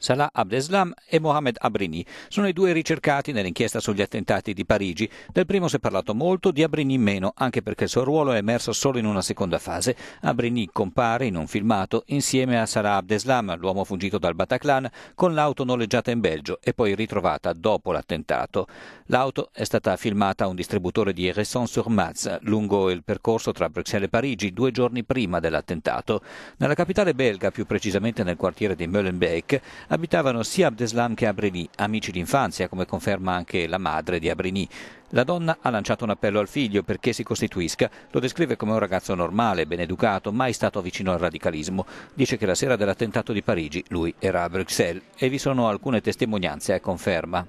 Salah Abdeslam e Mohamed Abrini sono i due ricercati nell'inchiesta sugli attentati di Parigi. Del primo si è parlato molto, di Abrini meno, anche perché il suo ruolo è emerso solo in una seconda fase. Abrini compare in un filmato insieme a Salah Abdeslam, l'uomo fuggito dal Bataclan, con l'auto noleggiata in Belgio e poi ritrovata dopo l'attentato. L'auto è stata filmata a un distributore di resson sur maz lungo il percorso tra Bruxelles e Parigi due giorni prima dell'attentato. Nella capitale belga, più precisamente nel quartiere di Molenbeek, abitavano sia Abdeslam che Abrini, amici d'infanzia, come conferma anche la madre di Abrini. La donna ha lanciato un appello al figlio perché si costituisca, lo descrive come un ragazzo normale, ben educato, mai stato vicino al radicalismo. Dice che la sera dell'attentato di Parigi lui era a Bruxelles e vi sono alcune testimonianze a eh, conferma.